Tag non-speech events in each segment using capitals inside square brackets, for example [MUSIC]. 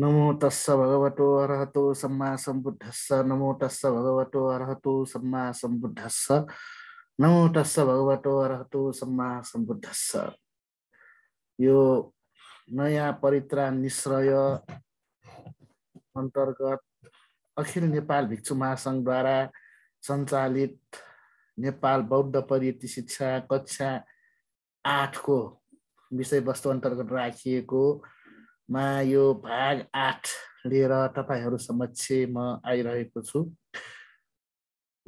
नमो तस्स भगवतो अरहतो सम्मा सम्बुद्धस्स नमो तस्स भगवतो अरहतो सम्मा सम्बुद्धस्स नमो तस्स भगवतो अरहतो सम्मा सम्बुद्धस्स यो नयाँ परित्रा निश्रय अन्तर्गत अखिल नेपाल भिक्षु महासङ्घद्वारा सञ्चालित नेपाल बौद्ध परिति शिक्षा कक्षा आठको विषयवस्तु अन्तर्गत राखिएको मा यो भाग आठ लिएर तपाईँहरू समक्ष म आइरहेको छु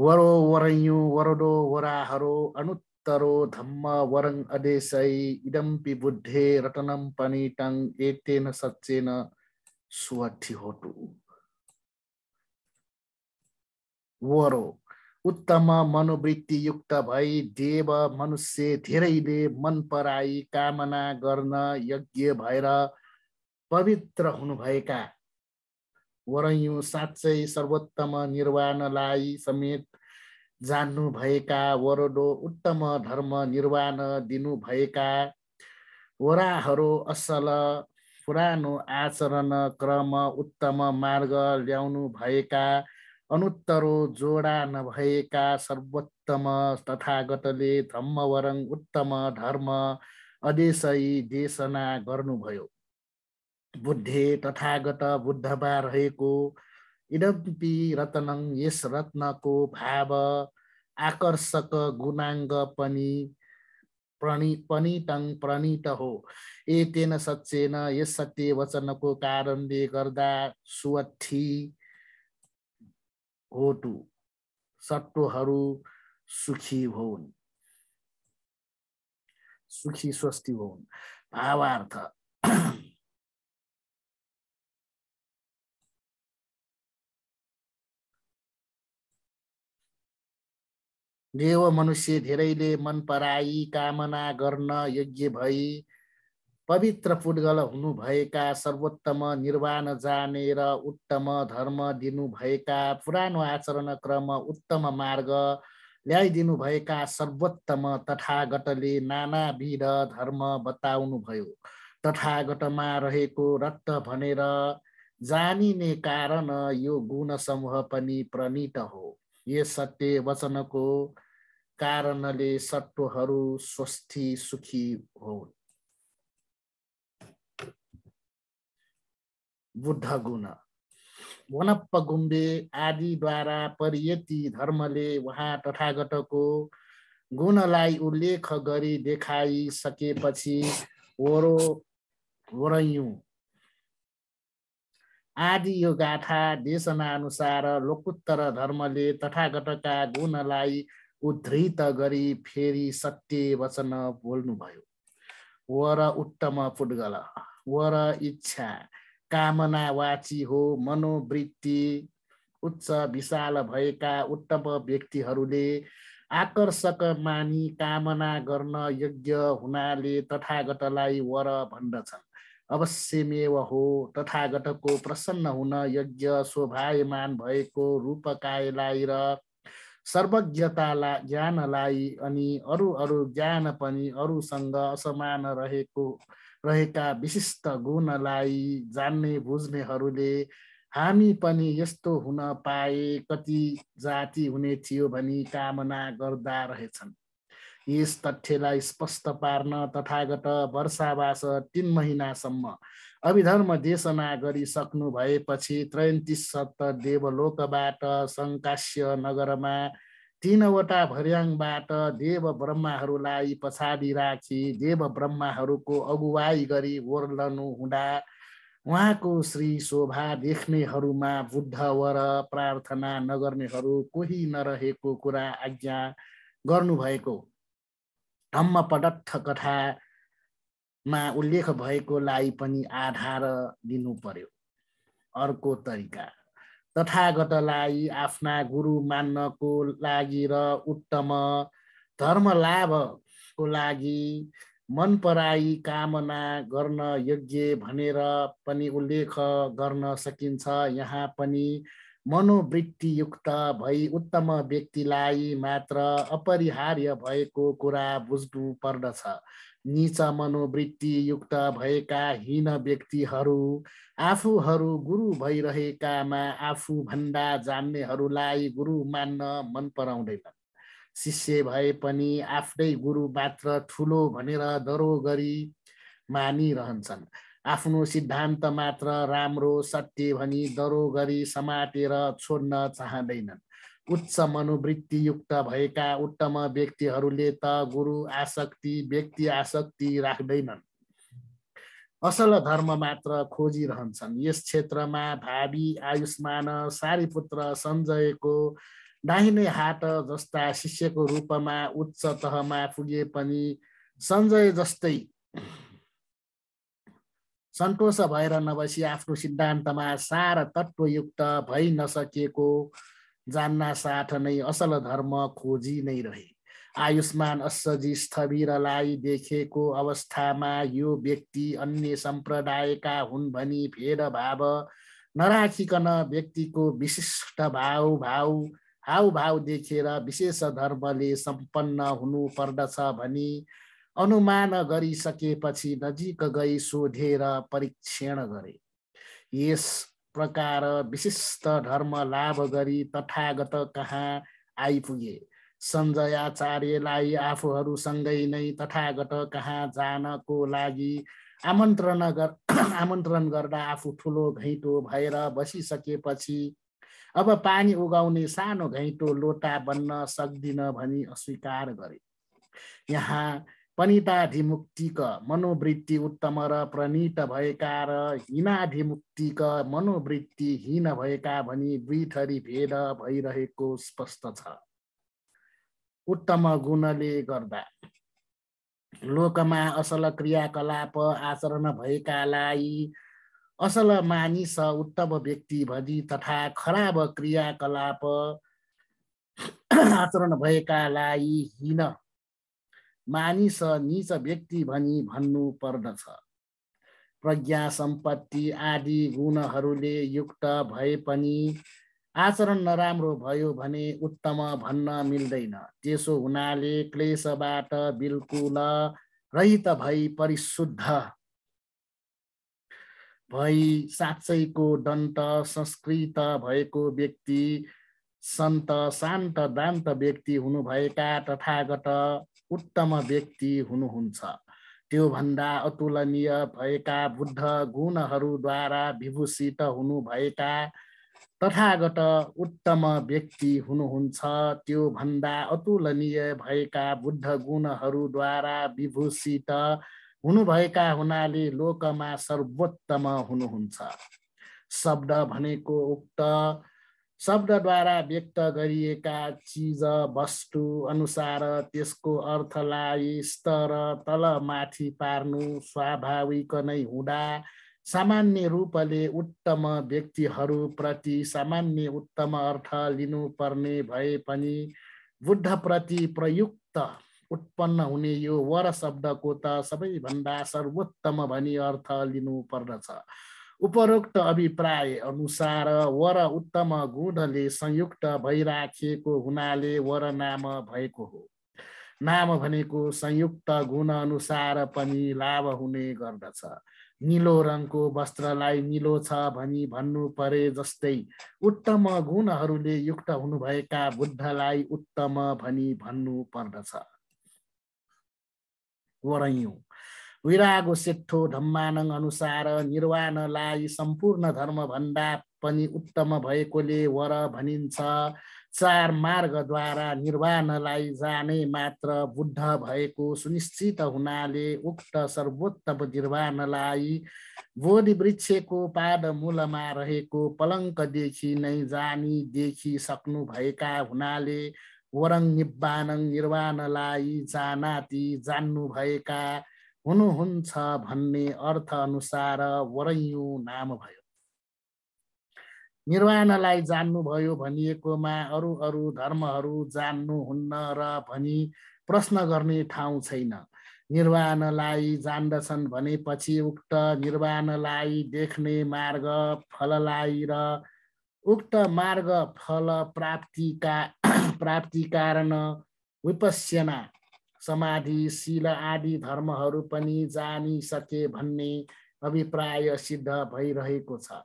वरो वरयु वरडो वराहरो अनुत्तरो धम्म वरङ अदेशै इडम्पि बुद्धे रटनम पनि टङ एतेन सचेन सुवठी होटु वरो उत्तम मनोवृत्ति युक्त भई देव मनुष्य धेरैले मन पराई कामना गर्न यज्ञ भएर पवित्र हुनुभएका वरयु साँच्चै सर्वोत्तम निर्वाणलाई समेत जान्नुभएका वरडो उत्तम धर्म निर्वाण दिनुभएका वराहरू असल पुरानो आचरण क्रम उत्तम मार्ग ल्याउनु भएका अनुत्तरो जोडा नभएका सर्वोत्तम तथागतले धम्मवरङ उत्तम धर्म अदेशयी देशना गर्नुभयो बुद्धे तथागत बुद्धमा रहेको इडम्पी रत्न यस रत्नको भाव आकर्षक गुणाङ्ग पनि प्रणी पणितङ प्रणीत हो एतेन सचेन यस सत्य वचनको कारणले गर्दा सुवत्थी होटु सट्टोहरू सुखी हुन् सुखी स्वस्थी हुन् भावार्थ देव मनुष्य धेरैले मन पराई कामना गर्न योग्य भई पवित्र पुद्गल हुनुभएका सर्वोत्तम निर्वाण जाने र उत्तम धर्म दिनुभएका पुरानो आचरण क्रम उत्तम मार्ग ल्याइदिनुभएका सर्वोत्तम तथागतले नानाविध धर्म बताउनुभयो तथागतमा रहेको रक्त भनेर जानिने कारण यो गुण समूह पनि प्रणीत हो यस सत्य वचनको कारणले सत्वहरू स्वस्थी सुखी हो बुद्ध गुण वनप्प गुम्बे आदिद्वारा परियति धर्मले उहाँ तथागतको गुणलाई उल्लेख गरी देखाइसकेपछि ओरो आदि यो गाथा देशनाअनुसार लोकोत्तर धर्मले तथागतका गुणलाई उद्धृत गरी फेरि सत्य वचन बोल्नुभयो वर उत्तम पुटगल वर इच्छा कामना वाची हो मनोवृत्ति उच्च विशाल भएका उत्तम व्यक्तिहरूले आकर्षक मानी कामना गर्न यज्ञ हुनाले तथागतलाई वर भन्दछन् मेव हो तथागतको प्रसन्न हुन यज्ञ शोभायमान भएको रूपकायलाई र सर्वज्ञतालाई ज्ञानलाई अनि अरू अरू ज्ञान पनि अरूसँग असमान रहेको रहेका विशिष्ट गुणलाई जान्ने बुझ्नेहरूले हामी पनि यस्तो हुन पाए कति जाति हुने थियो भनी कामना गर्दा रहेछन् यस तथ्यलाई स्पष्ट पार्न तथागत वर्षावास तिन महिनासम्म अभिधर्म देशना गरिसक्नु भएपछि त्रैतिस सत्त देवलोकबाट सङ्काश्य नगरमा तिनवटा भर्याङबाट देव ब्रह्माहरूलाई पछाडि राखी देव ब्रह्माहरूको अगुवाई गरी ओर्लनु हुँदा उहाँको श्री शोभा देख्नेहरूमा बुद्ध वर प्रार्थना नगर्नेहरू कोही नरहेको कुरा आज्ञा गर्नुभएको धम्म पडत्थ कथा मा उल्लेख भएकोलाई पनि आधार दिनु पर्यो अर्को तरिका तथागतलाई आफ्ना गुरु मान्नको लागि र उत्तम धर्म लाभको लागि पराई कामना गर्न योग्य भनेर पनि उल्लेख गर्न सकिन्छ यहाँ पनि मनोवृत्तियुक्त भई उत्तम व्यक्तिलाई मात्र अपरिहार्य भएको कुरा बुझ्नु पर्दछ निचा युक्त भएका हीन व्यक्तिहरू आफूहरू गुरु भइरहेकामा भन्दा जान्नेहरूलाई गुरु मान्न मन पराउँदैनन् शिष्य भए पनि आफ्नै गुरु मात्र ठुलो भनेर दरो गरी मानिरहन्छन् आफ्नो सिद्धान्त मात्र राम्रो सत्य भनी दरो गरी समातेर छोड्न चाहँदैनन् उच्च मनोवृत्तियुक्त भएका उत्तम व्यक्तिहरूले त गुरु आसक्ति व्यक्ति आसक्ति राख्दैनन् असल धर्म मात्र खोजिरहन्छन् यस क्षेत्रमा भावी आयुष्मान सारीपुत्र सञ्जयको दाहिने हात जस्ता शिष्यको रूपमा उच्च तहमा पुगे पनि सञ्जय जस्तै सन्तोष भएर नबसी आफ्नो सिद्धान्तमा सार तत्त्वयुक्त भइ नसकेको जान्ना साथ नै असल धर्म खोजी नै रहे आयुष्मान असजी स्थविरलाई देखेको अवस्थामा यो व्यक्ति अन्य सम्प्रदायका हुन् भनी भेदभाव नराखिकन व्यक्तिको विशिष्ट भाव भाव भाव देखेर विशेष धर्मले सम्पन्न हुनु पर्दछ भनी अनुमान गरिसकेपछि नजिक गई सोधेर परीक्षण गरे यस प्रकार विशिष्ट धर्म लाभ गरी तथागत कहाँ आइपुगे सञ्जयाचार्यलाई आफूहरूसँगै नै तथागत कहाँ जानको लागि आमन्त्रण गर [CLEARS THROAT] आमन्त्रण गर्दा आफू ठुलो घैँटो भएर बसिसकेपछि अब पानी उगाउने सानो घैँटो लोटा बन्न सक्दिन भनी अस्वीकार गरे यहाँ पनिताधिमुक्तिक मनोवृत्ति उत्तम र प्रणीत भएका र हिनाधिमुक्तिक मनोवृत्ति हीन भएका भनी दुई थरी भेद भइरहेको स्पष्ट छ उत्तम गुणले गर्दा लोकमा असल क्रियाकलाप आचरण भएकालाई असल मानिस उत्तम व्यक्ति भनी तथा खराब क्रियाकलाप आचरण भएकालाई हिन मानिस निच व्यक्ति भनी भन्नु पर्दछ प्रज्ञा सम्पत्ति आदि गुणहरूले युक्त भए पनि आचरण नराम्रो भयो भने उत्तम भन्न मिल्दैन त्यसो हुनाले क्लेशबाट बिल्कुल रहित भई परिशुद्ध भई साँच्चैको दन्त संस्कृत भएको व्यक्ति सन्त शान्त दान्त व्यक्ति हुनुभएका तथागत उत्तम व्यक्ति हुनुहुन्छ त्योभन्दा अतुलनीय भएका बुद्ध गुणहरूद्वारा विभूषित हुनुभएका तथागत उत्तम व्यक्ति हुनुहुन्छ त्योभन्दा अतुलनीय भएका बुद्ध गुणहरूद्वारा विभूषित हुनुभएका हुनाले लोकमा सर्वोत्तम हुनुहुन्छ शब्द भनेको उक्त शब्दद्वारा व्यक्त गरिएका चिज वस्तु अनुसार त्यसको अर्थलाई स्तर तल माथि पार्नु स्वाभाविक नै हुँदा सामान्य रूपले उत्तम व्यक्तिहरूप्रति सामान्य उत्तम अर्थ लिनुपर्ने भए पनि बुद्धप्रति प्रयुक्त उत्पन्न हुने यो वर शब्दको त सबैभन्दा सर्वोत्तम भनी अर्थ लिनुपर्दछ उपरोक्त अभिप्राय अनुसार वर उत्तम गुणले संयुक्त भइराखिएको हुनाले वर नाम भएको हो नाम भनेको संयुक्त गुण अनुसार पनि लाभ हुने गर्दछ निलो रङको वस्त्रलाई निलो छ भनी भन्नु परे जस्तै उत्तम गुणहरूले युक्त हुनुभएका बुद्धलाई उत्तम भनी भन्नु पर्दछ वरयौँ विरागो सेठो धम्मानङ अनुसार निर्वाणलाई सम्पूर्ण धर्मभन्दा पनि उत्तम भएकोले वर भनिन्छ चार मार्गद्वारा निर्वाणलाई जाने मात्र बुद्ध भएको सुनिश्चित हुनाले उक्त सर्वोत्तम निर्वाणलाई बोधि वृक्षको मूलमा रहेको पलङ्कदेखि नै जानी देखिसक्नु भएका हुनाले वरङ निब्बानङ निर्वाणलाई जानाति जान्नुभएका हुनुहुन्छ भन्ने अर्थ अनुसार वरयु नाम भयो निर्वाणलाई जान्नुभयो भनिएकोमा अरू अरू धर्महरू जान्नुहुन्न र भनी प्रश्न गर्ने ठाउँ छैन निर्वाणलाई जान्दछन् भनेपछि उक्त निर्वाणलाई देख्ने मार्ग फललाई र उक्त मार्ग फल प्राप्तिका प्राप्ति कारण विपस्यना समाधि शील आदि धर्महरू पनि जानिसके भन्ने अभिप्राय सिद्ध भइरहेको छ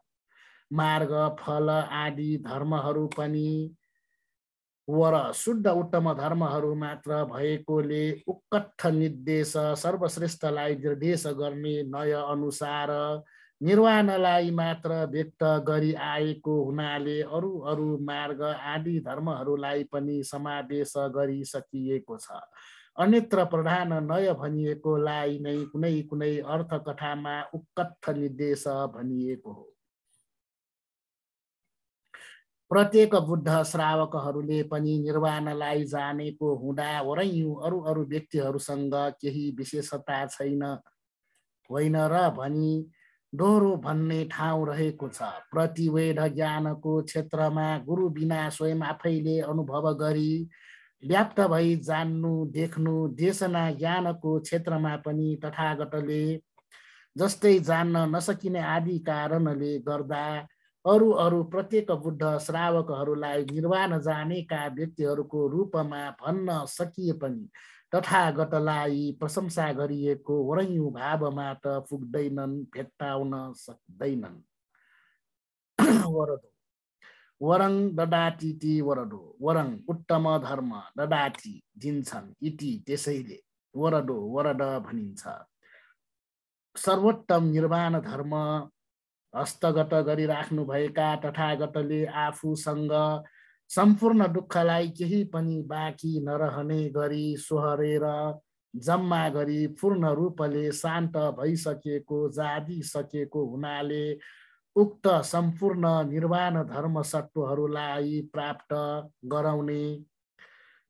मार्ग फल आदि धर्महरू पनि वर शुद्ध उत्तम धर्महरू मात्र भएकोले उत्कट निर्देश सर्वश्रेष्ठलाई निर्देश गर्ने नय अनुसार निर्वाणलाई मात्र व्यक्त गरी आएको हुनाले अरू अरू मार्ग आदि धर्महरूलाई पनि समावेश गरिसकिएको छ अन्यत्र प्रधान नय भनिएकोलाई नै कुनै कुनै अर्थकथामा उक्कत्थ निर्देश भनिएको हो प्रत्येक बुद्ध श्रावकहरूले पनि निर्वाणलाई जानेको हुँदा वरैयौँ अरू अरू व्यक्तिहरूसँग केही विशेषता छैन होइन र भनी दोहोरो भन्ने ठाउँ रहेको छ प्रतिवेद ज्ञानको क्षेत्रमा गुरु बिना स्वयं आफैले अनुभव गरी व्याप्त भई जान्नु देख्नु देशना ज्ञानको क्षेत्रमा पनि तथागतले जस्तै जान्न नसकिने आदि कारणले गर्दा अरू अरू प्रत्येक बुद्ध श्रावकहरूलाई निर्वाण जानेका व्यक्तिहरूको रूपमा भन्न सकिए पनि तथागतलाई प्रशंसा गरिएको वरयु भावमा त पुग्दैनन् भेट्टाउन सक्दैनन् [CLEARS THROAT] वरङ ददाति वरडो वरङ उत्तम धर्म ददाति दिन्छन् इति त्यसैले वरडो वरड भनिन्छ सर्वोत्तम निर्वाण धर्म हस्तगत गरिराख्नुभएका तथागतले आफूसँग सम्पूर्ण दुःखलाई केही पनि बाँकी नरहने गरी सोहरेर जम्मा गरी पूर्ण रूपले शान्त भइसकेको जादिसकेको हुनाले उक्त सम्पूर्ण निर्वाण धर्म सत्वहरूलाई प्राप्त गराउने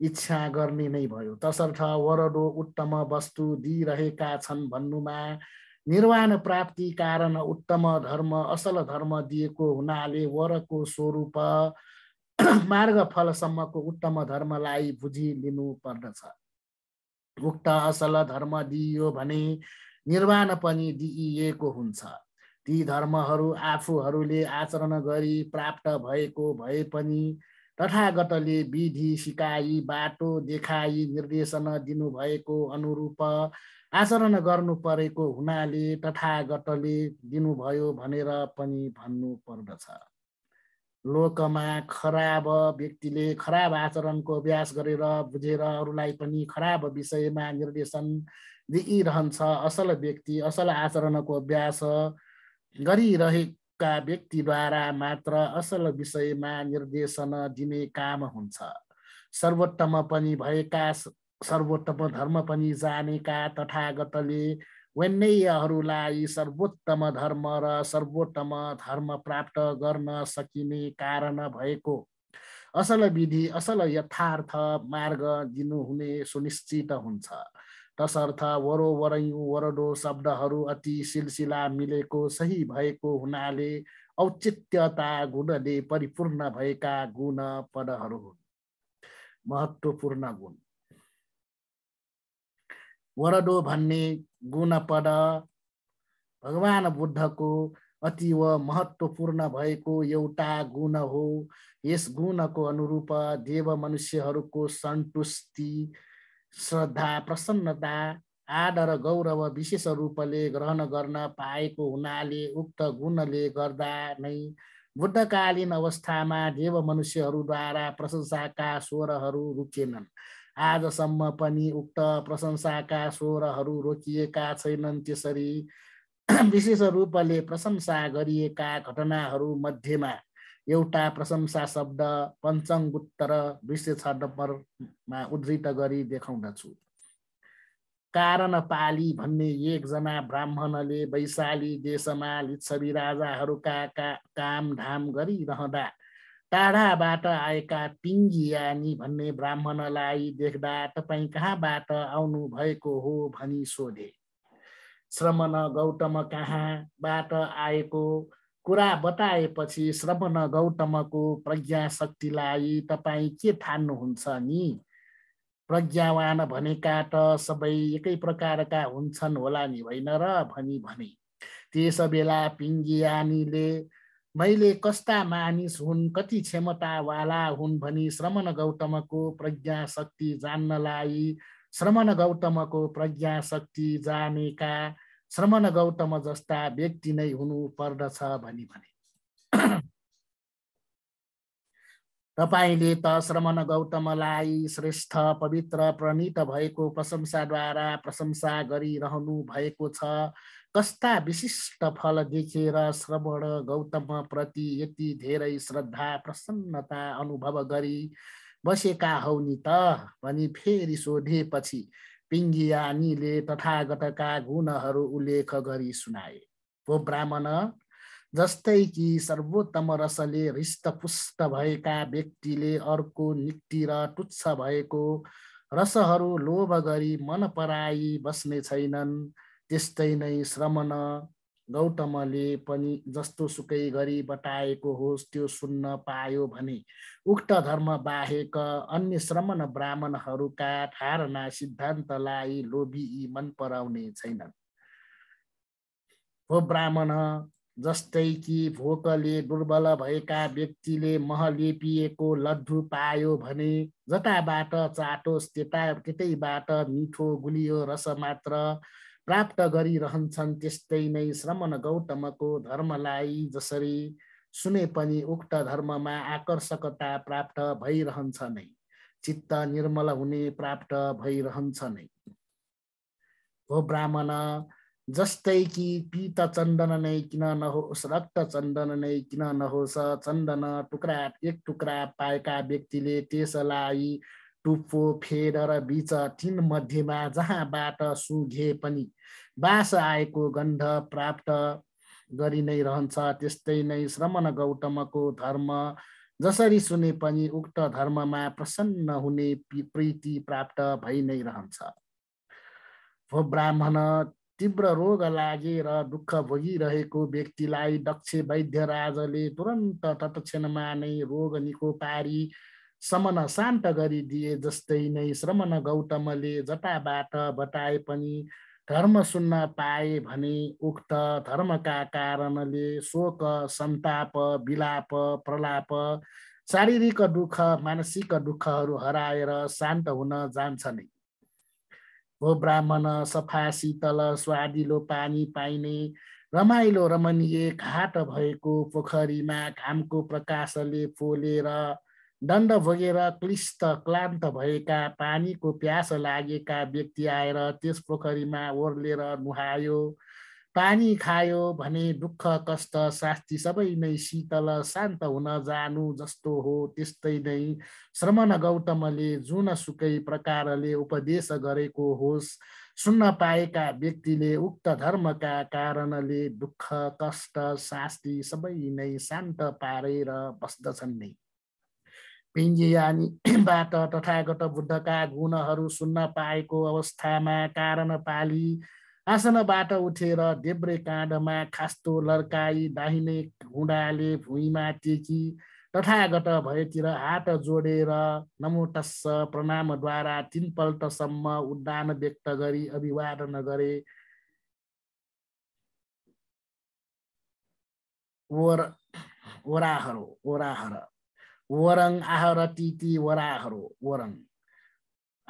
इच्छा गर्ने नै भयो तसर्थ वरडो उत्तम वस्तु दिइरहेका छन् भन्नुमा निर्वाण प्राप्ति कारण उत्तम धर्म असल धर्म दिएको हुनाले वरको स्वरूप [CLEARS THROAT] मार्ग फलसम्मको उत्तम धर्मलाई लिनु पर्दछ उक्त असल धर्म दिइयो भने निर्वाण पनि दिइएको हुन्छ ती धर्महरू आफूहरूले आचरण गरी प्राप्त भएको भए पनि तथागतले विधि सिकाई बाटो देखाई निर्देशन दिनुभएको अनुरूप आचरण गर्नु परेको हुनाले तथागतले दिनुभयो भनेर पनि भन्नु पर्दछ लोकमा खराब व्यक्तिले खराब आचरणको अभ्यास गरेर बुझेर अरूलाई पनि खराब विषयमा निर्देशन दिइरहन्छ असल व्यक्ति असल आचरणको अभ्यास गरिरहेका व्यक्तिद्वारा मात्र असल विषयमा निर्देशन दिने काम हुन्छ सर्वोत्तम पनि भएका सर्वोत्तम धर्म पनि जानेका तथागतले वन्यहरूलाई सर्वोत्तम धर्म र सर्वोत्तम धर्म प्राप्त गर्न सकिने कारण भएको असल विधि असल यथार्थ मार्ग दिनुहुने सुनिश्चित हुन्छ तसर्थ वरयु वरडो शब्दहरू अति सिलसिला मिलेको सही भएको हुनाले औचित्यता गुणले परिपूर्ण भएका गुण पदहरू हुन् महत्त्वपूर्ण गुण वरडो भन्ने गुण पद भगवान बुद्धको अतिव महत्त्वपूर्ण भएको एउटा गुण हो यस गुणको अनुरूप देव मनुष्यहरूको सन्तुष्टि श्रद्धा प्रसन्नता आदर गौरव विशेष रूपले ग्रहण गर्न पाएको हुनाले उक्त गुणले गर्दा नै बुद्धकालीन अवस्थामा देव मनुष्यहरूद्वारा प्रशंसाका स्वरहरू रोकिएनन् आजसम्म पनि उक्त प्रशंसाका स्वरहरू रोकिएका छैनन् त्यसरी [CLEARS THROAT] विशेष रूपले प्रशंसा गरिएका घटनाहरू मध्येमा एउटा प्रशंसा शब्द पञ्चङ्गुत्तर दुई सय छ नम्बरमा उद्धृत गरी देखाउँदछु कारण पाली भन्ने एकजना ब्राह्मणले वैशाली देशमा लिच्छवी राजाहरूका का कामधाम गरिरहँदा टाढाबाट आएका पिङ्गियानी भन्ने ब्राह्मणलाई देख्दा तपाईँ कहाँबाट आउनु भएको हो भनी सोधे श्रमण गौतम कहाँबाट आएको कुरा बताएपछि श्रवण गौतमको प्रज्ञा शक्तिलाई तपाईँ के ठान्नुहुन्छ नि प्रज्ञावान भनेका त सबै एकै प्रकारका हुन्छन् होला नि होइन र भनी भने त्यस बेला पिङ्गियानीले मैले कस्ता मानिस हुन् कति क्षमतावाला हुन् भनी श्रमण गौतमको प्रज्ञा शक्ति जान्नलाई श्रमण गौतमको प्रज्ञा शक्ति जानेका श्रमण गौतम जस्ता व्यक्ति नै हुनु पर्दछ भनी भने [CLEARS THROAT] तपाईँले त श्रमण गौतमलाई श्रेष्ठ पवित्र प्रणीत भएको प्रशंसाद्वारा प्रशंसा गरिरहनु भएको छ कस्ता विशिष्ट फल देखेर श्रवण गौतम प्रति यति धेरै श्रद्धा प्रसन्नता अनुभव गरी बसेका हौ नि त भनी फेरि सोधेपछि पिङ्गियानीले तथागतका गुणहरू उल्लेख गरी सुनाए हो ब्राह्मण जस्तै कि सर्वोत्तम रसले हृष्टपुष्ट भएका व्यक्तिले अर्को निक्ति र तुच्छ भएको रसहरू लोभ गरी मन पराई बस्ने छैनन् त्यस्तै नै श्रमण गौतमले पनि जस्तो सुकै गरी बताएको होस् त्यो सुन्न पायो भने उक्त धर्म बाहेक अन्य श्रमण ब्राह्मणहरूका धारणा सिद्धान्तलाई लोभी मन पराउने छैनन् हो ब्राह्मण जस्तै कि भोकले दुर्बल भएका व्यक्तिले मह लेपिएको लड्डु पायो भने जताबाट चाटोस् त्यता त्यतैबाट मिठो गुलियो रस मात्र प्राप्त गरिरहन्छन् त्यस्तै नै श्रमण गौतमको धर्मलाई जसरी सुने पनि उक्त धर्ममा आकर्षकता प्राप्त भइरहन्छ नै चित्त निर्मल हुने प्राप्त भइरहन्छ नै हो ब्राह्मण जस्तै कि पित चन्दन नै किन नहोस् रक्त चन्दन नै किन नहोस् चन्दन टुक्रा एक टुक्रा पाएका व्यक्तिले त्यसलाई टुप्पो फेड र बिच तिन मध्येमा जहाँबाट सुघे पनि बास आएको गन्ध प्राप्त गरी नै रहन्छ त्यस्तै नै श्रमण गौतमको धर्म जसरी सुने पनि उक्त धर्ममा प्रसन्न हुने प्रीति प्राप्त भइ नै रहन्छ भो ब्राह्मण तीव्र रोग लागेर दुःख भोगिरहेको व्यक्तिलाई दक्ष वैद्यराजले तुरन्त तत्क्षणमा नै रोग निको पारी समन शान्त गरिदिए जस्तै नै श्रमण गौतमले जटाबाट बताए पनि धर्म सुन्न पाए भने उक्त धर्मका कारणले शोक सन्ताप विलाप प्रलाप शारीरिक दुःख मानसिक दुःखहरू हराएर शान्त हुन जान्छ नै हो ब्राह्मण सफा शीतल स्वादिलो पानी पाइने रमाइलो रमणीय घाट भएको पोखरीमा घामको प्रकाशले फोलेर दण्ड भोगेर क्लिष्ट क्लान्त भएका पानीको प्यास लागेका व्यक्ति आएर त्यस पोखरीमा ओर्लेर नुहायो पानी खायो भने दुःख कष्ट शास्ति सबै नै शीतल शान्त हुन जानु जस्तो हो त्यस्तै नै श्रमण गौतमले जुन सुकै प्रकारले उपदेश गरेको होस् सुन्न पाएका व्यक्तिले उक्त धर्मका कारणले दुःख कष्ट शास्ति सबै नै शान्त पारेर बस्दछन् नै पिञ्जियानीबाट [CLEARS THROAT] तथागत बुद्धका गुणहरू सुन्न पाएको अवस्थामा कारण पाली आसनबाट उठेर देब्रे काँडमा खास्तो लर्काई दाहिने हुँडाले भुइँमा टेकी तथागत भएतिर हात जोडेर नमोटस्स प्रणामद्वारा तिनपल्टसम्म उद्दान व्यक्त गरी अभिवादन गरे ओर ओराहर ओराहर वरङ आह र तिति वराहरो वरङ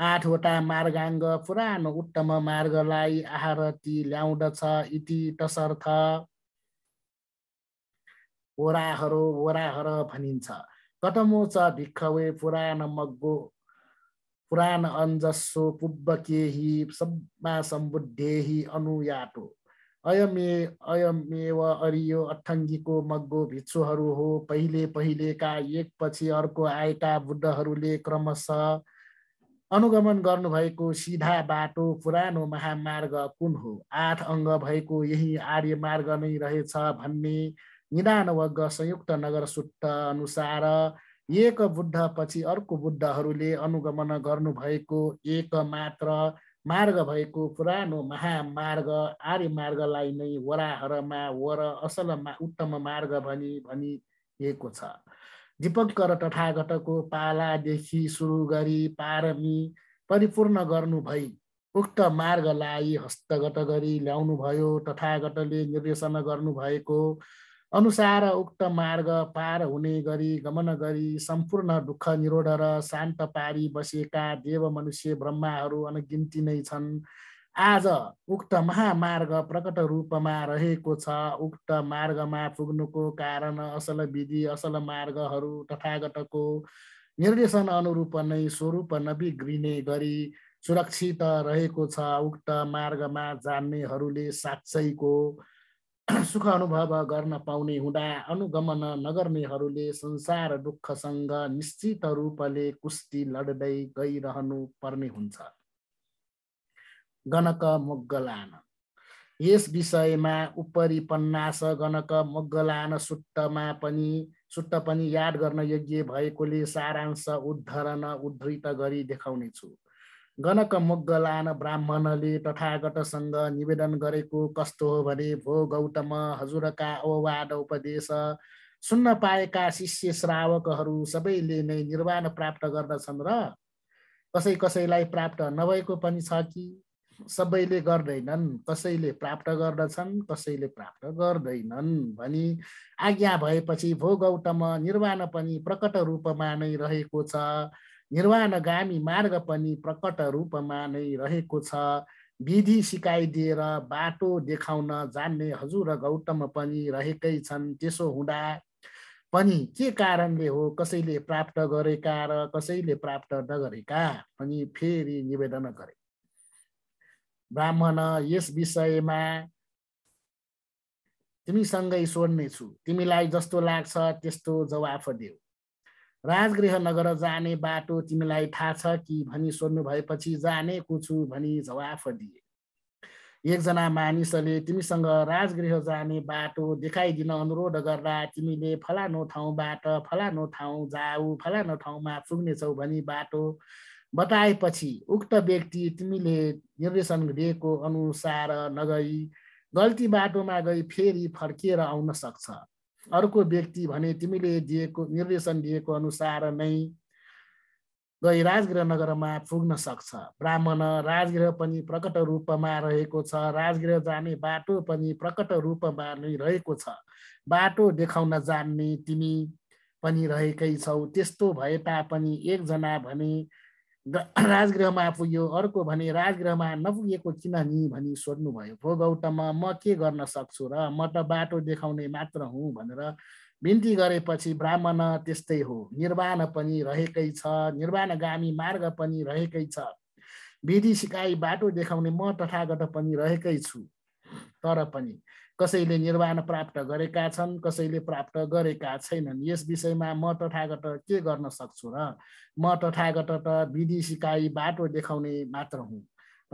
आठवटा मार्गाङ्ग पुरानो उत्तम मार्गलाई आहारती ल्याउँदछ इति तसर्थ वराहरो ओराहर भनिन्छ कतमो छ भिक्खवे पुराण मग्गो पुराण अन्जस्सो पुब्ब केही सबमा सम्बुद्धेही अनुयाटो अयमे अयमेव अरियो अठङ्गीको मग्गो भिक्षुहरू हो पहिले पहिलेका एकपछि अर्को आएका बुद्धहरूले क्रमशः अनुगमन गर्नुभएको सिधा बाटो पुरानो महामार्ग कुन हो आठ अङ्ग भएको यही आर्य मार्ग नै रहेछ भन्ने निदानवज्ञ संयुक्त नगर सुत्त अनुसार एक बुद्ध पछि अर्को बुद्धहरूले अनुगमन गर्नुभएको एक मात्र मार्ग भएको पुरानो महामार्ग आर्य मार्गलाई नै वराहरमा वर असलमा उत्तम मार्ग भनी भनिएको छ दिपङ्कर तथागतको पालादेखि सुरु गरी पारमी परिपूर्ण गर्नुभई उक्त मार्गलाई हस्तगत गरी ल्याउनुभयो तथागतले निर्देशन गर्नुभएको अनुसार उक्त मार्ग पार हुने गरी गमन गरी सम्पूर्ण दुःख निरोध र शान्त पारी बसेका देव मनुष्य ब्रह्माहरू अनगिन्ती नै छन् आज उक्त महामार्ग प्रकट रूपमा रहेको छ उक्त मार्गमा पुग्नुको कारण असल विधि असल मार्गहरू तथागतको निर्देशन अनुरूप नै स्वरूप नबिग्रिने गरी सुरक्षित रहेको छ उक्त मार्गमा जान्नेहरूले साँच्चैको [CLEARS THROAT] सुख अनुभव गर्न पाउने हुँदा अनुगमन नगर्नेहरूले संसार दुःखसँग निश्चित रूपले कुस्ती लड्दै गइरहनु पर्ने हुन्छ गणक मोगलान यस विषयमा उपरी गणक मोगलान सुट्टमा पनि सुट्ट पनि याद गर्न योग्य भएकोले सारांश उद्धरण उद्धृत गरी देखाउनेछु गणक मोगलान ब्राह्मणले तथागतसँग निवेदन गरेको कस्तो हो भने भो गौतम हजुरका अववाद उपदेश सुन्न पाएका शिष्य श्रावकहरू सबैले नै निर्वाण प्राप्त गर्दछन् र कसै कसैलाई प्राप्त नभएको पनि छ कि सबैले गर्दैनन् कसैले प्राप्त गर्दछन् कसैले प्राप्त गर्दैनन् भनी आज्ञा भएपछि भो गौतम निर्वाण पनि प्रकट रूपमा नै रहेको छ निर्वाणगामी मार्ग पनि प्रकट रूपमा नै रहेको छ विधि सिकाइदिएर बाटो देखाउन जान्ने हजुर गौतम पनि रहेकै छन् त्यसो हुँदा पनि के कारणले हो कसैले प्राप्त गरेका र कसैले प्राप्त नगरेका पनि फेरि निवेदन गरे ब्राह्मण यस विषयमा तिमीसँगै सोध्नेछु तिमीलाई जस्तो लाग्छ त्यस्तो जवाफ देऊ राजगृह नगर जाने बाटो तिमीलाई थाहा छ कि भनी सोध्नु भएपछि जानेको छु भनी जवाफ दिए एकजना मानिसले तिमीसँग राजगृह जाने बाटो देखाइदिन अनुरोध गर्दा तिमीले फलानो ठाउँबाट फलानो ठाउँ जाऊ फलानो ठाउँमा पुग्नेछौ भनी बाटो बताएपछि उक्त व्यक्ति तिमीले निर्देशन दिएको अनुसार नगई गल्ती बाटोमा गई फेरि फर्किएर आउन सक्छ अर्को व्यक्ति भने तिमीले दिएको निर्देशन दिएको अनुसार नै गई राजगृह नगरमा पुग्न सक्छ ब्राह्मण राजगृह पनि प्रकट रूपमा रहेको छ राजगृह जाने बाटो पनि प्रकट रूपमा नै रहेको छ बाटो देखाउन जान्ने तिमी पनि रहेकै छौ त्यस्तो भए तापनि एकजना भने [CLEARS THROAT] राजगृहमा पुग्यो अर्को भने राजगृहमा नपुगेको किन नि भनी सोध्नुभयो भो गौतम म के गर्न सक्छु र म त बाटो देखाउने मात्र हुँ भनेर बिन्ती गरेपछि ब्राह्मण त्यस्तै हो निर्वाण पनि रहेकै छ निर्वाणगामी मार्ग पनि रहेकै छ विधि सिकाई बाटो देखाउने म तथागत पनि रहेकै छु तर पनि कसैले निर्वाण प्राप्त गरेका छन् कसैले प्राप्त गरेका छैनन् यस विषयमा म तथागत के गर्न सक्छु र म तथागत त विधि सिकाई बाटो देखाउने मात्र हुँ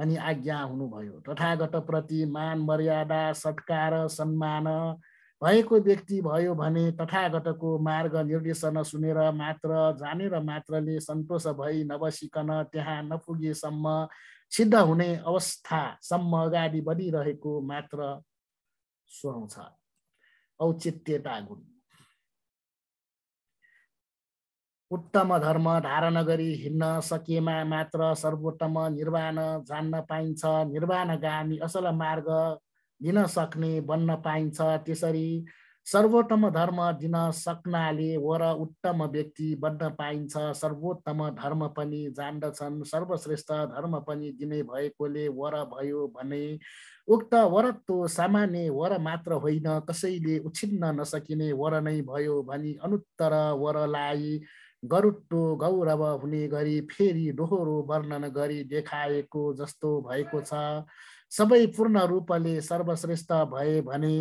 अनि आज्ञा हुनुभयो तथागतप्रति मान मर्यादा सत्कार सम्मान भएको व्यक्ति भयो भने तथागतको मार्ग निर्देशन सुनेर मात्र जानेर मात्रले सन्तोष भई नबसिकन त्यहाँ नपुगेसम्म सिद्ध हुने अवस्थासम्म अगाडि बढिरहेको मात्र सुहाउँछ औचित्यता गुण उत्तम धर्म धारण गरी हिँड्न सकिएमा मात्र सर्वोत्तम निर्वाण जान्न पाइन्छ निर्वाणगामी असल मार्ग दिन सक्ने बन्न पाइन्छ त्यसरी सर्वोत्तम धर्म दिन सक्नाले वर उत्तम व्यक्ति बन्न पाइन्छ सर्वोत्तम धर्म पनि जान्दछन् सर्वश्रेष्ठ धर्म पनि दिने भएकोले वर भयो भने उक्त वरत्व सामान्य वर मात्र होइन कसैले उछिन्न नसकिने वर नै भयो भनी अनुत्तर वरलाई गरुट्टो गौरव हुने गरी फेरि दोहोरो वर्णन गरी देखाएको जस्तो भएको छ सबै पूर्ण रूपले सर्वश्रेष्ठ भए भने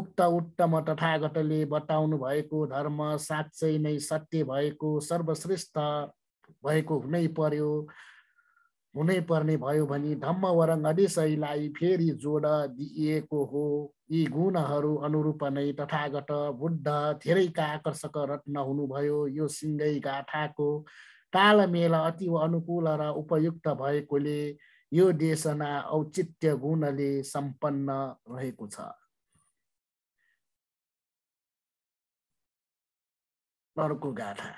उक्त उत्तम तथागतले बताउनु भएको धर्म साँच्चै नै सत्य भएको सर्वश्रेष्ठ भएको हुनै पर्यो हुनै पर्ने भयो भने धम्मवरङ अधिशैलाई फेरि जोड दिइएको हो यी गुणहरू अनुरूप नै तथागत बुद्ध धेरैका आकर्षक रत्न हुनुभयो यो सिङ्गै गाथाको तालमेल अति अनुकूल र उपयुक्त भएकोले यो देशना औचित्य गुणले सम्पन्न रहेको छ अर्को गाथा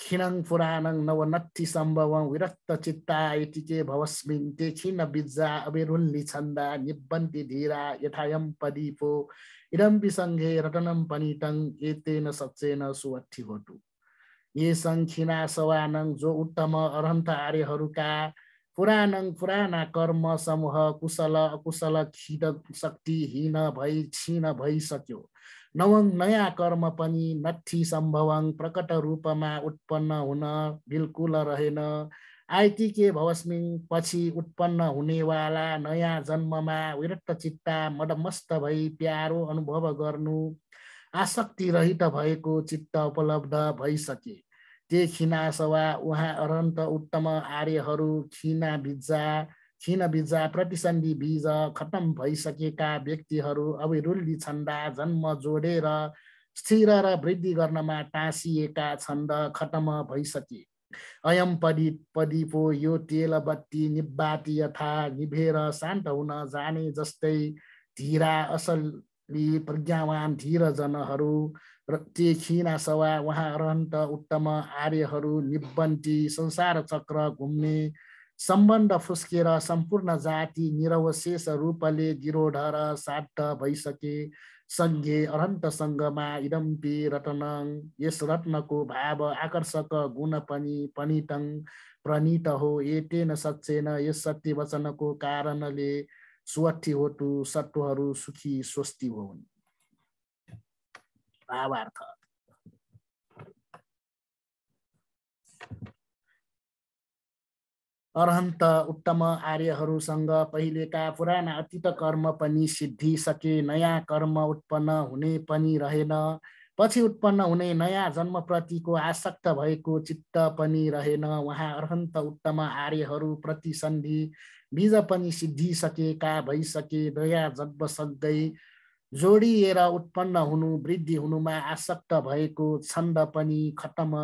खिणङ पुराणङ नवनट्ठी सम्भव विरक्त चित्ता यतिके भवस्मिन् ते छिन बिज्जा अविरुल्ली छन्दा निब्बन्ति धीरा यथायम पदीपो इडम्बी सङ्घे रटनम पनिटङ एतेन सचेन सुवट्ठी होटु ये सङ्खिना सवानङ जो उत्तम अरहन्त आर्यहरूका पुराणङ पुराना कर्म समूह कुशल अकुशल खिद शक्तिहीन भई क्षीण भइसक्यो नवङ नयाँ कर्म पनि नट्ठी सम्भवङ प्रकट रूपमा उत्पन्न हुन बिल्कुल रहेन आइतिके भवस्मिङ पछि उत्पन्न हुनेवाला नयाँ जन्ममा विरक्त चित्ता मडमस्त भई प्यारो अनुभव गर्नु आसक्ति रहित भएको चित्त उपलब्ध भइसके त्यही खिना सवा उहाँ अरन्त उत्तम आर्यहरू खिना बिज्जा खिन बिजा प्रतिसन्धि बिज खतम भइसकेका व्यक्तिहरू अविरुल्ली छन्दा जन्म जोडेर स्थिर र वृद्धि गर्नमा टाँसिएका छन्द खतम भइसके अयम पदि पदिपो यो तेल बत्ती निब्बाती यथा निभेर शान्त हुन जाने जस्तै धीरा असली प्रज्ञावान जनहरू र ते खिना सवा उहाँ रहन्त उत्तम आर्यहरू निब्बन्ती संसार चक्र घुम्ने सम्बन्ध फुस्किएर सम्पूर्ण जाति निरवशेष रूपले गिरोढर साध भइसके सङ्घे अरन्तसङ्गमा इडम्पी रटनङ यस रत्नको भाव आकर्षक गुण पनि पनिटङ प्रणीत हो एटेन सचेन यस सत्य वचनको कारणले स्वठी होटु सत्वहरू सुखी स्वस्ति हुन् भावार्थ अरहन्त उत्तम आर्यहरूसँग पहिलेका पुराना अतीत कर्म पनि सिद्धि सके नयाँ कर्म उत्पन्न हुने पनि रहेन पछि उत्पन्न हुने नयाँ जन्मप्रतिको आसक्त भएको चित्त पनि रहेन उहाँ अरहन्त उत्तम आर्यहरू प्रतिसन्धि बीज पनि सिद्धिसकेका भइसके दया जग्बसक्दै जोडिएर उत्पन्न हुनु वृद्धि हुनुमा आसक्त भएको छन्द पनि खत्तम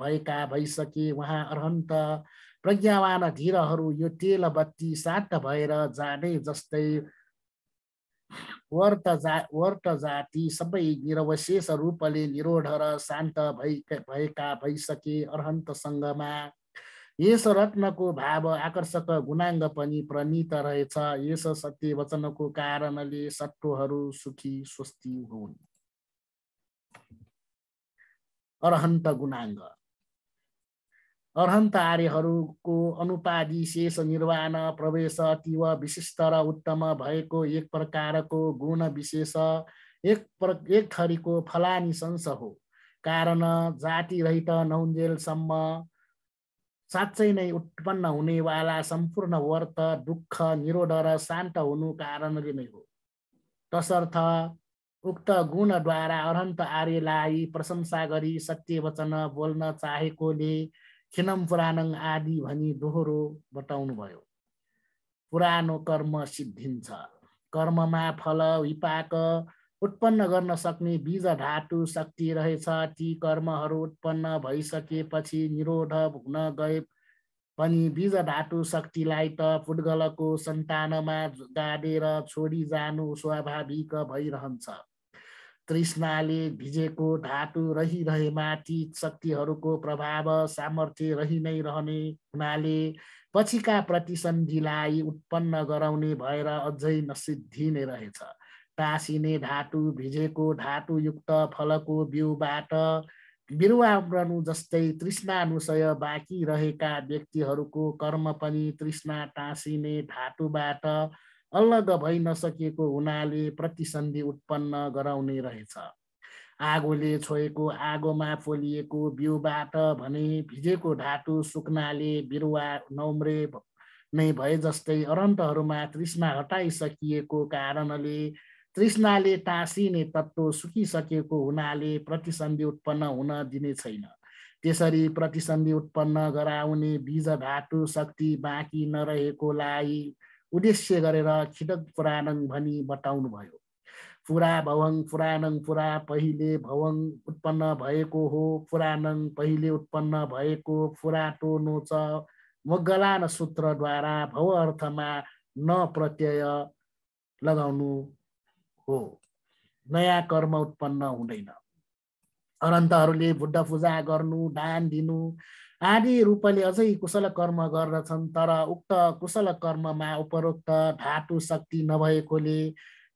भएका भइसके उहाँ अरहन्त प्रज्ञावान धीरहरू यो तेल बत्ती सात भएर जाने जस्तै वर्त जा वर्त जाति सबै निरवशेष रूपले निरोढ र शान्त भइ भएका भइसके अरहन्त सङ्घमा यस रत्नको भाव आकर्षक गुणाङ्ग पनि प्रनित रहेछ यस सत्य वचनको कारणले सट्टोहरू सुखी स्वस्ति हुन् अरहन्त गुणाङ्ग अरहन्त आर्यहरूको अनुपाधि शेष निर्वाण प्रवेश अतिव विशिष्ट र उत्तम भएको एक प्रकारको गुण विशेष एक प्र एक थरीको फलानी संस हो कारण जाति रहित नहुन्जेलसम्म साँच्चै नै उत्पन्न हुनेवाला सम्पूर्ण व्रत दुःख निरोडर शान्त हुनु कारणले नै हो तसर्थ उक्त गुणद्वारा अरहन्त आर्यलाई प्रशंसा गरी सत्य वचन बोल्न चाहेकोले खिनम पुराण आदि भनी दोहोरो बताउनुभयो पुरानो कर्म सिद्धिन्छ कर्ममा फल विपाक उत्पन्न गर्न सक्ने बीज धातु शक्ति रहेछ ती कर्महरू उत्पन्न भइसकेपछि निरोध हुन गए पनि बीज धातु शक्तिलाई त फुटगलको सन्तानमा गाडेर छोडी जानु स्वाभाविक भइरहन्छ तृष्णाले भिजेको धातु रहिरहेमा ती शक्तिहरूको प्रभाव सामर्थ्य रहि नै रहने हुनाले पछिका प्रतिसन्धिलाई उत्पन्न गराउने भएर अझै नसिद्धि नै रहेछ टाँसिने धातु भिजेको युक्त फलको बिउबाट बिरुवा उम्रनु जस्तै तृष्णानुसय बाँकी रहेका व्यक्तिहरूको कर्म पनि तृष्णा टाँसिने धातुबाट अलग भइ नसकेको हुनाले प्रतिसन्धि उत्पन्न गराउने रहेछ आगोले छोएको आगोमा पोलिएको बिउबाट भने भिजेको धातु सुक्नाले बिरुवा नौम्रे नै भए जस्तै अरन्तहरूमा तृष्णा हटाइसकिएको कारणले तृष्णाले टाँसिने तत्त्व सुकिसकेको हुनाले प्रतिसन्धि उत्पन्न हुन दिने छैन त्यसरी प्रतिसन्धि उत्पन्न गराउने बीज धातु शक्ति बाँकी नरहेकोलाई उद्देश्य गरेर खिडक पुराणङ भनी बताउनु पुरा भवङ पुराणङ पुरा पहिले भवङ उत्पन्न भएको हो पुराणङ पहिले उत्पन्न भएको फुराटो नोच मगलान सूत्रद्वारा भव अर्थमा न प्रत्यय लगाउनु हो नयाँ कर्म उत्पन्न हुँदैन अनन्तहरूले बुद्ध पूजा गर्नु दान दिनु आदि रूपले अझै कुशल कर्म गर्दछन् तर उक्त कुशल कर्ममा उपरोक्त धातु शक्ति नभएकोले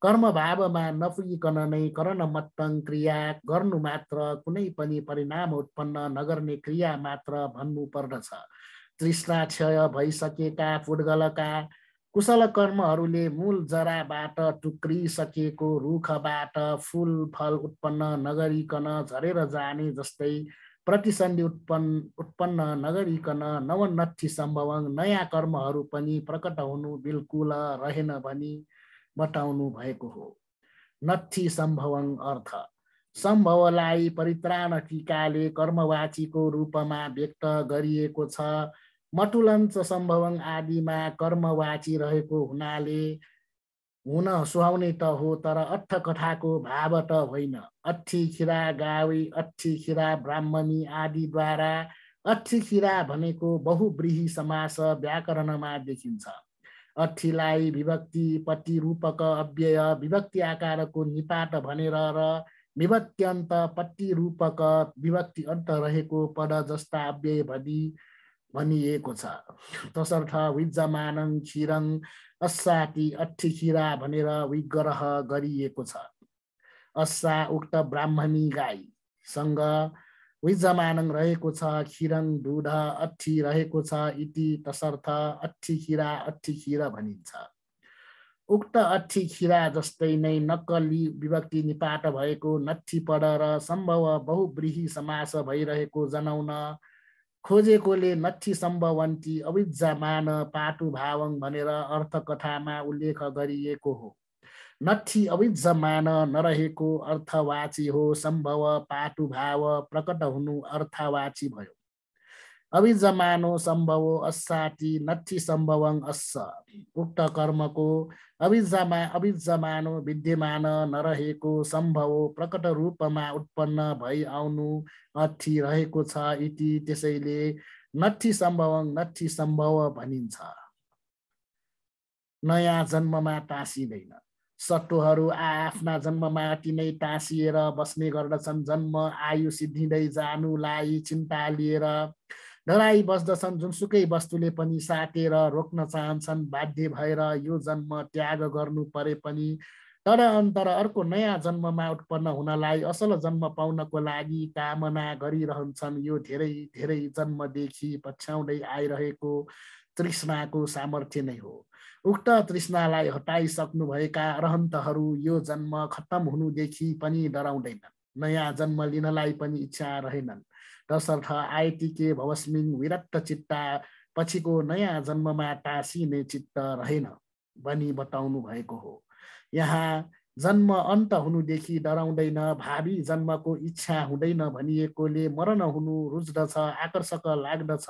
कर्म भावमा नपुगिकन नै करण क्रिया गर्नु मात्र कुनै पनि परिणाम उत्पन्न नगर्ने क्रिया मात्र भन्नु पर्दछ तृष्णा क्षय भइसकेका फुटगलका कुशल कर्महरूले मूल जराबाट टुक्रिसकिएको रुखबाट फुल फल उत्पन्न नगरिकन झरेर जाने जस्तै प्रतिसन्धि उत्पन्न उत्पन्न नगरिकन नवनत्थि सम्भव नयाँ कर्महरू पनि प्रकट हुनु बिल्कुल रहेन भनी बताउनु भएको हो नथी सम्भव अर्थ सम्भवलाई परित्राण टिकाले कर्मवाचीको रूपमा व्यक्त गरिएको छ मटुलञ्च सम्भवङ आदिमा कर्मवाची रहेको हुनाले हुन सुहाउने त हो तर अठ कथाको भाव त होइन अठी खिरा गावी अठी खिरा ब्राह्मणी आदिद्वारा अठी खिरा भनेको बहुव्रीही समास व्याकरणमा देखिन्छ अठीलाई विभक्ति रूपक अव्यय विभक्ति आकारको निपात भनेर र विभक्त्यन्त रूपक विभक्ति अन्त रहेको पद जस्ता अव्यय भनी भनिएको छ तसर्थ विजमानङ क्षिरङ अस्साति अठिखिरा भनेर विग्रह गरिएको छ अस्सा उक्त ब्राह्मणी गाईसँग विजमानङ रहेको छ खिरङ दुध अठी रहेको छ इति तसर्थ अठिखिरा खिरा अठ्ठी खिर भनिन्छ उक्त अठ्ठी खिरा जस्तै नै नक्कली विभक्ति निपात भएको नठी पढ र सम्भव बहुव्रीही समास भइरहेको जनाउन खोजेकोले नक्षी सम्भवन्ती अविज्जमान पाटु भावङ भनेर अर्थकथामा उल्लेख गरिएको हो नट्ठी अविज्जमान नरहेको अर्थवाची हो सम्भव पाटु भाव प्रकट हुनु अर्थवाची भयो अभिजमानो सम्भव असाति नत्थि सम्भवङ अस उक्त कर्मको अभिजमा अभिजमानो विद्यमान नरहेको सम्भव प्रकट रूपमा उत्पन्न भई आउनु अठी रहेको छ इति त्यसैले नत्थि सम्भवङ नत्थि सम्भव भनिन्छ नयाँ जन्ममा टाँसिँदैन सत्वहरू आआफ्ना जन्ममा नै टाँसिएर बस्ने गर्दछन् जन्म आयु सिद्धिँदै जानुलाई चिन्ता लिएर डराई बस्दछन् जुनसुकै वस्तुले पनि साटेर रोक्न चाहन्छन् बाध्य भएर यो जन्म त्याग गर्नु परे पनि तर अन्तर अर्को नयाँ जन्ममा उत्पन्न हुनलाई असल जन्म पाउनको लागि कामना गरिरहन्छन् यो धेरै धेरै जन्मदेखि पछ्याउँदै आइरहेको तृष्णाको सामर्थ्य नै हो उक्त तृष्णालाई हटाइसक्नुभएका रहन्तहरू यो जन्म खत्तम हुनुदेखि पनि डराउँदैनन् नयाँ जन्म लिनलाई पनि इच्छा रहेनन् तसर्थ के भवस्मिङ विरक्त चित्ता पछिको नयाँ जन्ममा टाँसिने चित्त रहेन भनी बताउनु भएको हो यहाँ जन्म अन्त हुनुदेखि डराउँदैन भावी जन्मको इच्छा हुँदैन भनिएकोले मरण हुनु रुच्दछ आकर्षक लाग्दछ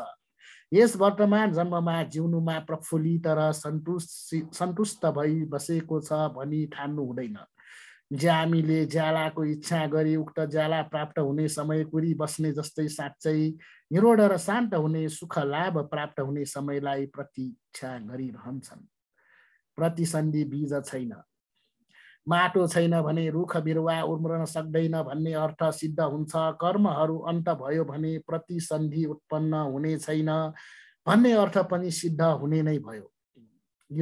यस वर्तमान जन्ममा जिउनुमा प्रफुल्लित र सन्तुष्ट सन्तुष्ट भई बसेको छ भनी ठान्नु हुँदैन ज्यामीले ज्यालाको इच्छा गरी उक्त ज्याला प्राप्त हुने समय कुरी बस्ने जस्तै साँच्चै निरोड र शान्त हुने सुख लाभ प्राप्त हुने समयलाई प्रतीक्षा गरिरहन्छन् प्रतिसन्धि बीज छैन माटो छैन भने रुख बिरुवा उम्रन सक्दैन भन्ने अर्थ सिद्ध हुन्छ कर्महरू अन्त भयो भने प्रतिसन्धि उत्पन्न हुने छैन भन्ने अर्थ पनि सिद्ध हुने नै भयो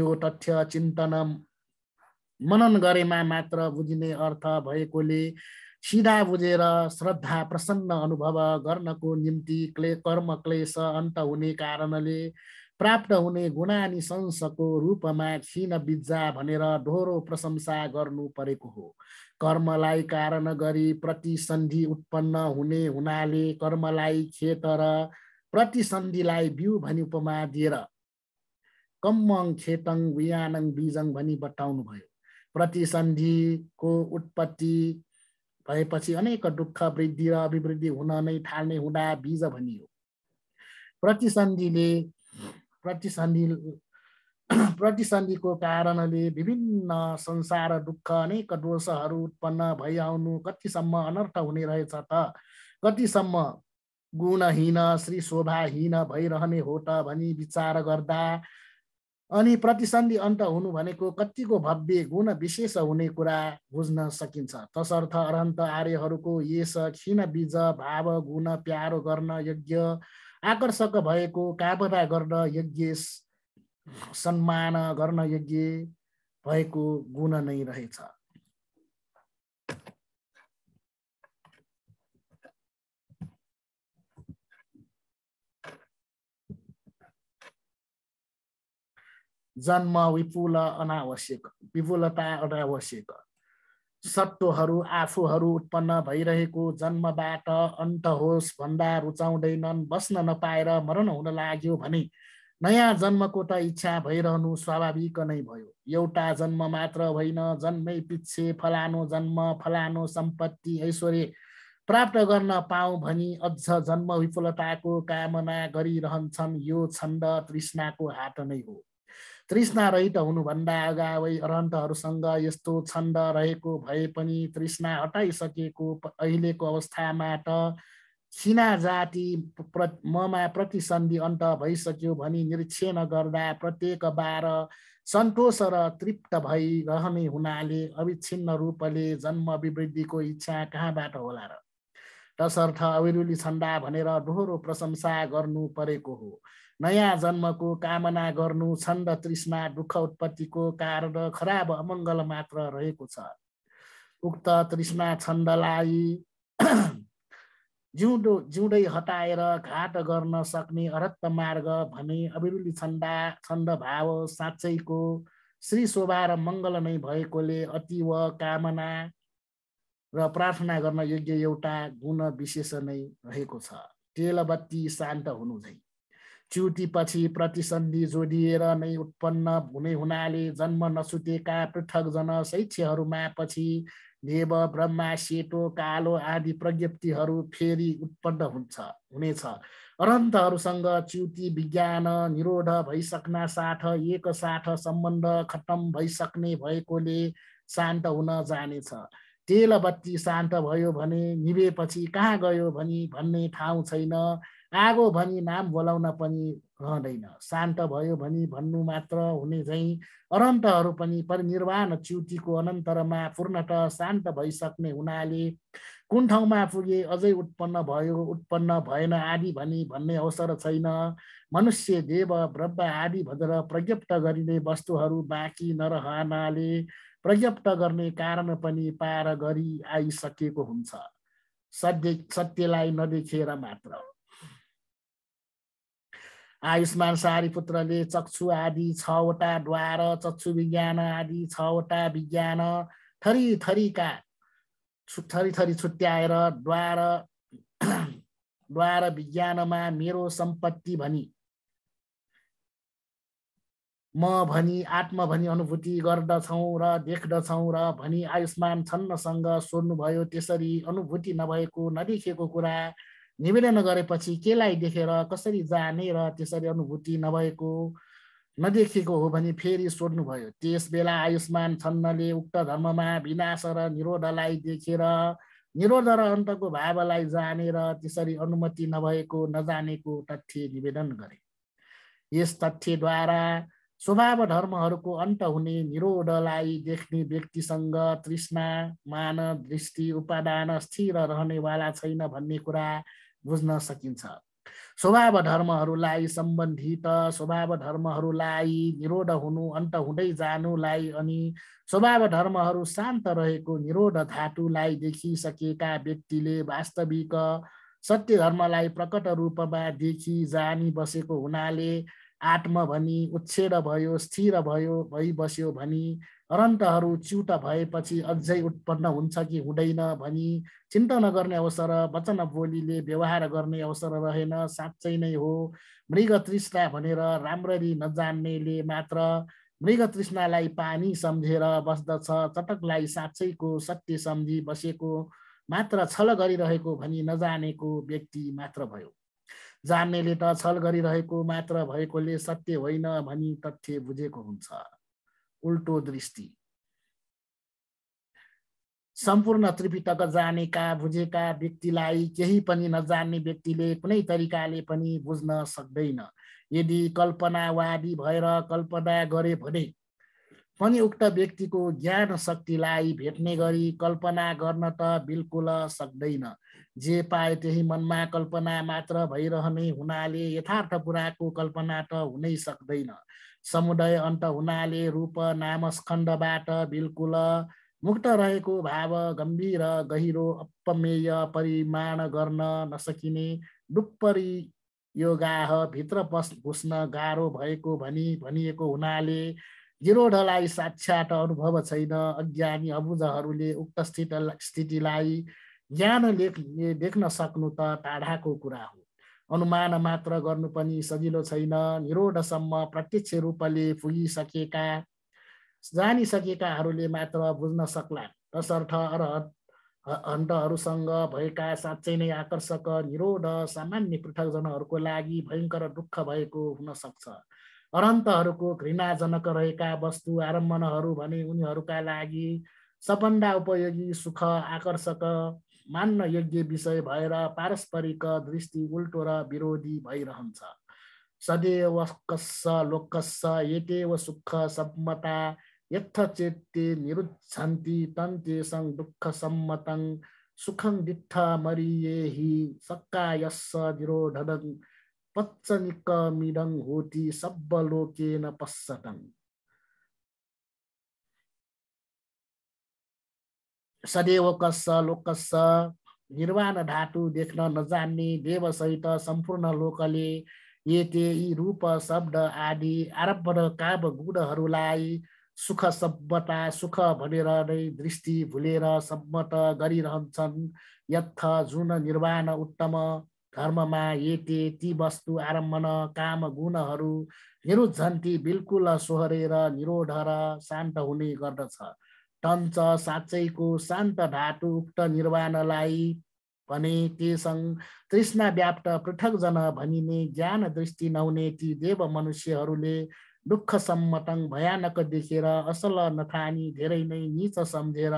यो तथ्य चिन्तन मनन गरेमा मात्र बुझिने अर्थ भएकोले सिधा बुझेर श्रद्धा प्रसन्न अनुभव गर्नको निम्ति क्ले कर्म क्लेश अन्त हुने कारणले प्राप्त हुने गुणानी संसको रूपमा क्षीण बिज्जा भनेर ढोरो प्रशंसा गर्नु परेको हो कर्मलाई कारण गरी प्रतिसन्धि उत्पन्न हुने हुनाले कर्मलाई खेत र प्रतिसन्धिलाई बिउ भनी उपमा दिएर कम्मङ खेतङ वियानङ बिजङ भनी बताउनु भयो प्रतिसन्धिको उत्पत्ति भएपछि अनेक दुःख वृद्धि र अभिवृद्धि हुन नै थाल्ने हुँदा बीज भनियो प्रतिसन्धिले प्रतिसन्धि प्रतिसन्धिको कारणले विभिन्न संसार दुःख अनेक दोषहरू उत्पन्न आउनु कतिसम्म अनर्थ हुने रहेछ त कतिसम्म गुणहीन श्री शोभाहीन भइरहने हो त भनी विचार गर्दा अनि प्रतिसन्धि अन्त हुनु भनेको कतिको भव्य गुण विशेष हुने कुरा बुझ्न सकिन्छ तसर्थ अरन्त आर्यहरूको यस क्षीण बीज भाव गुण प्यारो गर्न यज्ञ आकर्षक भएको काबदा गर्न यज्ञ सम्मान गर्न यज्ञ भएको गुण नै रहेछ जन्म विपुल अनावश्यक विपुलता अनावश्यक सत्वहरू आफूहरू उत्पन्न भइरहेको जन्मबाट अन्त होस् भन्दा रुचाउँदैनन् बस्न नपाएर मरण हुन लाग्यो भने नयाँ जन्मको त इच्छा भइरहनु स्वाभाविक नै भयो एउटा जन्म मात्र होइन जन्मै पिच्छे फलानो जन्म फलानो सम्पत्ति ऐश्वर्य प्राप्त गर्न पाऊ भनी अझ जन्म विपुलताको कामना गरिरहन्छन् यो छन्द तृष्णाको हात नै हो तृष्णारहित हुनुभन्दा अगावै अरन्तहरूसँग यस्तो छन्द रहेको भए पनि तृष्णा हटाइसकेको अहिलेको अवस्थामा त सिना जाति प्र ममा प्रतिसन्धि अन्त भइसक्यो भनी निरीक्षण गर्दा प्रत्येक बार सन्तोष र तृप्त भइरहने हुनाले अविच्छिन्न रूपले जन्म विवृद्धिको इच्छा कहाँबाट होला र तसर्थ अविरुली छन्दा भनेर दोहोरो प्रशंसा गर्नु परेको हो नयाँ जन्मको कामना गर्नु छन्द तृष्णा दुःख उत्पत्तिको कारण खराब अमङ्गल मात्र रहेको छ उक्त तृष्णा छन्दलाई [CLEARS THROAT] जिउँदो जिउँदै हटाएर घाट गर्न सक्ने अरत्त मार्ग भने अभिरुली छन्दा छन्द भाव साँच्चैको श्री शोभा र मङ्गल नै भएकोले अतिव कामना र प्रार्थना गर्न योग्य एउटा गुण विशेष नै रहेको छ तेलबत्ती शान्त हुनु च्युटीपछि प्रतिसन्धि जोडिएर नै उत्पन्न हुने हुनाले जन्म नसुतेका पृथक जन शैक्षहरूमा पछि देव ब्रह्मा सेतो कालो आदि प्रज्ञप्तिहरू फेरि उत्पन्न हुन्छ हुनेछ अनन्तहरूसँग च्युति विज्ञान निरोध भइसक्न साथ एकसाथ सम्बन्ध खत्तम भइसक्ने भएकोले शान्त हुन जानेछ तेल बत्ती शान्त भयो भने निभेपछि कहाँ गयो भनी भन्ने ठाउँ छैन आगो भनी नाम बोलाउन पनि रहँदैन शान्त भयो भनी भन्नु मात्र हुने झैँ अनन्तहरू पनि परिनिर्वाण च्युतिको अनन्तरमा पूर्णत शान्त भइसक्ने हुनाले कुन ठाउँमा पुगे अझै उत्पन्न भयो उत्पन्न भएन आदि भनी भन्ने अवसर छैन मनुष्य देव ब्रह्म आदि भनेर प्रज्ञप्त गरिने वस्तुहरू बाँकी नरहनाले प्रज्ञप्त गर्ने कारण पनि पार गरी आइसकेको हुन्छ सत्य सत्यलाई नदेखेर मात्र आयुष्मान सारीपुत्रले चक्षु आदि छवटा द्वार चक्षु विज्ञान आदि छवटा विज्ञान थरी थरीका थरी थरी छुट्याएर द्वार [CLEARS THROAT] द्वार विज्ञानमा मेरो सम्पत्ति भनी म भनी आत्मा भनी अनुभूति गर्दछौँ र देख्दछौँ र भनी आयुष्मान छन्नसँग सोध्नुभयो त्यसरी अनुभूति नभएको नदेखेको कुरा निवेदन गरेपछि केलाई देखेर कसरी जाने र त्यसरी अनुभूति नभएको नदेखेको हो भने फेरि सोध्नुभयो त्यस बेला आयुष्मान छन्नले उक्त धर्ममा विनाश र निरोधलाई देखेर निरोध र अन्तको भावलाई जानेर त्यसरी अनुमति नभएको नजानेको तथ्य निवेदन गरे यस तथ्यद्वारा स्वभाव धर्महरूको अन्त हुने निरोधलाई देख्ने व्यक्तिसँग तृष्णा मान दृष्टि उपादान स्थिर रहनेवाला छैन भन्ने कुरा बुझ्न सकिन्छ स्वभाव धर्महरूलाई सम्बन्धित स्वभाव धर्महरूलाई निरोध हुनु अन्त हुँदै जानुलाई अनि स्वभाव धर्महरू शान्त रहेको निरोध धातुलाई देखिसकेका व्यक्तिले वास्तविक सत्य धर्मलाई प्रकट रूपमा देखि जानी बसेको हुनाले आत्मा भनी उच्छेड भयो स्थिर भयो भइबस्यो भनी अरन्तहरू च्युट भएपछि अझै उत्पन्न हुन्छ कि हुँदैन भनी चिन्ता नगर्ने अवसर वचन बोलीले व्यवहार गर्ने अवसर रहेन साँच्चै नै हो मृग तृष्णा भनेर राम्ररी नजान्नेले मात्र मृग तृष्णालाई पानी सम्झेर बस्दछ चटकलाई साँच्चैको सत्य सम्झी बसेको मात्र छल गरिरहेको भनी नजानेको व्यक्ति मात्र भयो जान्नेले त छल गरिरहेको मात्र भएकोले सत्य होइन भनी तथ्य बुझेको हुन्छ उल्टो दृष्टि सम्पूर्ण त्रिपिटक जानेका बुझेका व्यक्तिलाई केही पनि नजान्ने व्यक्तिले कुनै तरिकाले पनि बुझ्न सक्दैन यदि कल्पनावादी भएर कल्पना गरे भने पनि उक्त व्यक्तिको ज्ञान शक्तिलाई भेट्ने गरी कल्पना गर्न त बिल्कुल सक्दैन जे पाए त्यही मनमा कल्पना मात्र भइरहने हुनाले यथार्थ कुराको कल्पना त हुनै सक्दैन समुदाय अन्त हुनाले रूप नाम स्खण्डबाट बिल्कुल मुक्त रहेको भाव गम्भीर गहिरो अपमेय परिमाण गर्न नसकिने डुप्परी योगाह भित्र पस् घुस्न गाह्रो भएको भनी भनिएको हुनाले गिरोढलाई साक्षात अनुभव छैन अज्ञानी अबुजहरूले उक्त स्थित स्थितिलाई ज्ञान लेख लेख्न सक्नु त टाढाको कुरा हो अनुमान मात्र गर्नु पनि सजिलो छैन निरोडसम्म प्रत्यक्ष रूपले पुगिसकेका जानिसकेकाहरूले मात्र बुझ्न सक्ला तसर्थ अरहत हन्तहरूसँग भएका साँच्चै नै आकर्षक निरोड सामान्य पृथकजनहरूको लागि भयङ्कर दुःख भएको हुन सक्छ अरन्तहरूको घृणाजनक रहेका वस्तु आरम्भनहरू भने उनीहरूका लागि सबभन्दा उपयोगी सुख आकर्षक मान्न यज्ञ विषय भएर पारस्परिक दृष्टि उल्टो र विरोधी भइरहन्छ सदैव लोकस लोकस्स यतेव सुख सम्मता चेत्ते निरुच्छन्ति तन्ते सङ्ग दुःख सम्मतं सुखं दित्थ मरिएहि सक्कायस्स निरोधं पच्चनिकमिडं होति सब्बलोकेन पश्चतन् सदैव लोकस्स निर्वाण धातु देख्न नजान्ने देवसहित सम्पूर्ण लोकले यते यी रूप शब्द आदि आरम्भ र काम गुणहरूलाई सुख सभ्यता सुख भनेर नै दृष्टि भुलेर सम्मत गरिरहन्छन् यथ जुन निर्वाण उत्तम धर्ममा यते ती वस्तु आरम्भन काम गुणहरू निरुझन्ती बिल्कुल सोहरेर निरोध र शान्त हुने गर्दछ टञ्च साँच्चैको शान्त धातु उक्त निर्वाणलाई भने तेसँग तृष्णा व्याप्त जन भनिने ज्ञान दृष्टि नहुने ती देव मनुष्यहरूले दुःख सम्मतङ भयानक देखेर असल नथानी धेरै नै निच सम्झेर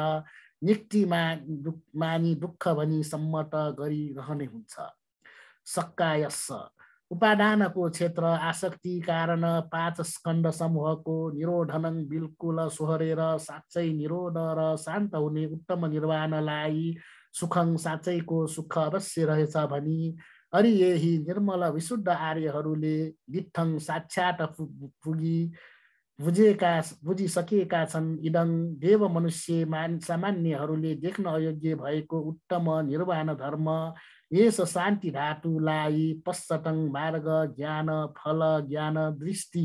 निक्तिमा दुख मानी दुःख भनी सम्मत गरिरहने हुन्छ सक्कायस उपादानको क्षेत्र आसक्ति कारण पाँच स्कन्द समूहको निरोधन बिल्कुल सोहरेर साँच्चै निरोध र शान्त हुने उत्तम निर्वाणलाई सुखङ साँच्चैको सुख अवश्य रहेछ भनी अरि यही निर्मल विशुद्ध आर्यहरूले गित्थङ साक्षात पुगी बुझेका बुझिसकेका छन् इदङ देव मनुष्य मान सामान्यहरूले देख्न अयोग्य भएको उत्तम निर्वाण धर्म यस शान्ति धातुलाई पश्चतङ मार्ग ज्ञान फल ज्ञान दृष्टि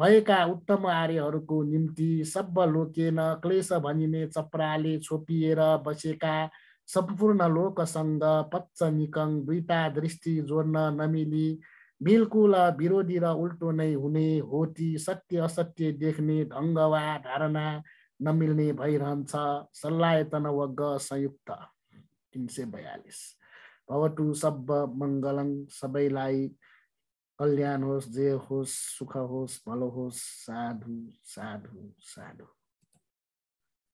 भएका उत्तम आर्यहरूको निम्ति सब लोकेन क्लेश भनिने चपराले छोपिएर बसेका सम्पूर्ण लोकसँग पच्च निकङ दुईटा दृष्टि जोड्न नमिली बिल्कुल विरोधी र उल्टो नै हुने हो ती सत्य असत्य देख्ने ढङ्ग वा धारणा नमिल्ने भइरहन्छ सल्लायतन वग्ग संयुक्त तिन सय बयालिस भवटु सब मङ्गलङ सबैलाई कल्याण होस् जे होस् सुख होस् भलो होस् साधु साधु साधु